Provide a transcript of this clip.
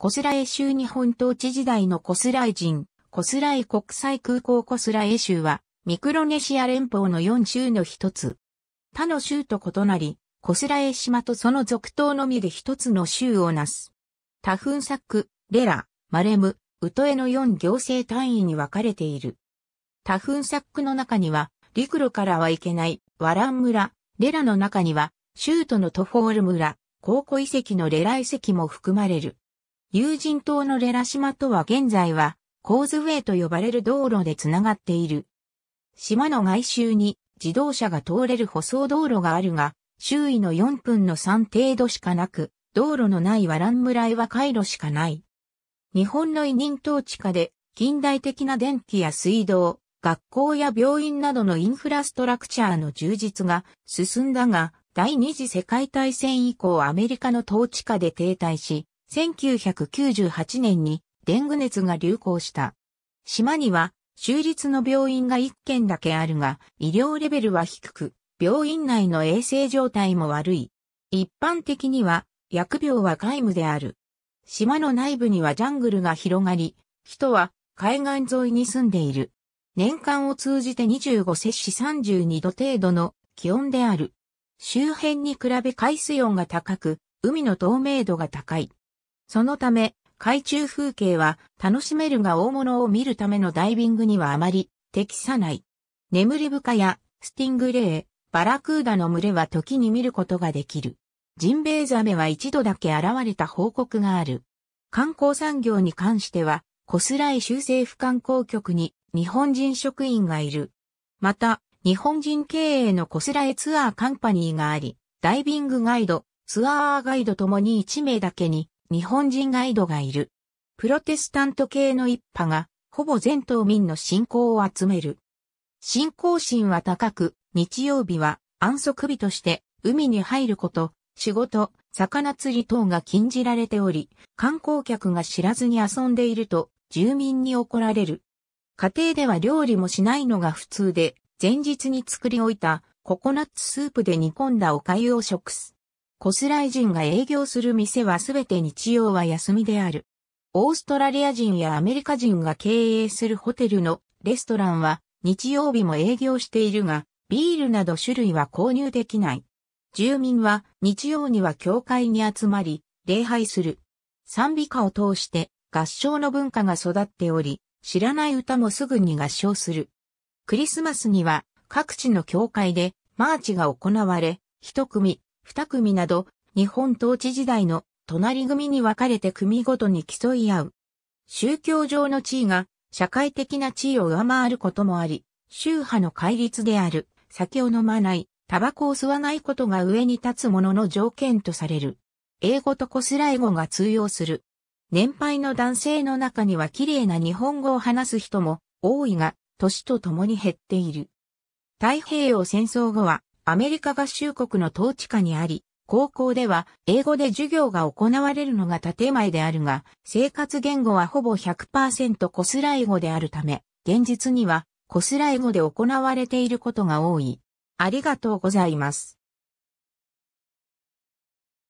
コスラエ州日本統治時代のコスラエ人、コスラエ国際空港コスラエ州は、ミクロネシア連邦の4州の一つ。他の州と異なり、コスラエ島とその続島のみで一つの州をなす。タフンサック、レラ、マレム、ウトエの4行政単位に分かれている。タフンサックの中には、陸路からはいけないワラン村、レラの中には、州都のトフォール村、高校遺跡のレラ遺跡も含まれる。友人島のレラ島とは現在は、コーズウェイと呼ばれる道路でつながっている。島の外周に自動車が通れる舗装道路があるが、周囲の4分の3程度しかなく、道路のないワラン村へは回路しかない。日本の委任統治下で近代的な電気や水道、学校や病院などのインフラストラクチャーの充実が進んだが、第二次世界大戦以降アメリカの統治下で停滞し、1998年にデング熱が流行した。島には州立の病院が1軒だけあるが、医療レベルは低く、病院内の衛生状態も悪い。一般的には、薬病は皆無である。島の内部にはジャングルが広がり、人は海岸沿いに住んでいる。年間を通じて25摂氏32度程度の気温である。周辺に比べ海水温が高く、海の透明度が高い。そのため、海中風景は楽しめるが大物を見るためのダイビングにはあまり適さない。眠り深やスティングレー、バラクーダの群れは時に見ることができる。ジンベエザメは一度だけ現れた報告がある。観光産業に関しては、コスライ州政府観光局に日本人職員がいる。また、日本人経営のコスライツアーカンパニーがあり、ダイビングガイド、ツアーガイドともに1名だけに日本人ガイドがいる。プロテスタント系の一派が、ほぼ全島民の信仰を集める。信仰心は高く、日曜日は安息日として海に入ること、仕事、魚釣り等が禁じられており、観光客が知らずに遊んでいると住民に怒られる。家庭では料理もしないのが普通で、前日に作り置いたココナッツスープで煮込んだお粥を食す。コスライ人が営業する店はすべて日曜は休みである。オーストラリア人やアメリカ人が経営するホテルのレストランは日曜日も営業しているが、ビールなど種類は購入できない。住民は日曜には教会に集まり、礼拝する。賛美歌を通して合唱の文化が育っており、知らない歌もすぐに合唱する。クリスマスには各地の教会でマーチが行われ、一組二組など、日本統治時代の隣組に分かれて組ごとに競い合う。宗教上の地位が社会的な地位を上回ることもあり、宗派の戒律である、酒を飲まない、タバコを吸わないことが上に立つものの条件とされる。英語とコスライ語が通用する。年配の男性の中には綺麗な日本語を話す人も多いが、年とともに減っている。太平洋戦争後はアメリカ合衆国の統治下にあり、高校では英語で授業が行われるのが建前であるが、生活言語はほぼ100%コスライ語であるため、現実にはコスライ語で行われていることが多い。ありがとうございます。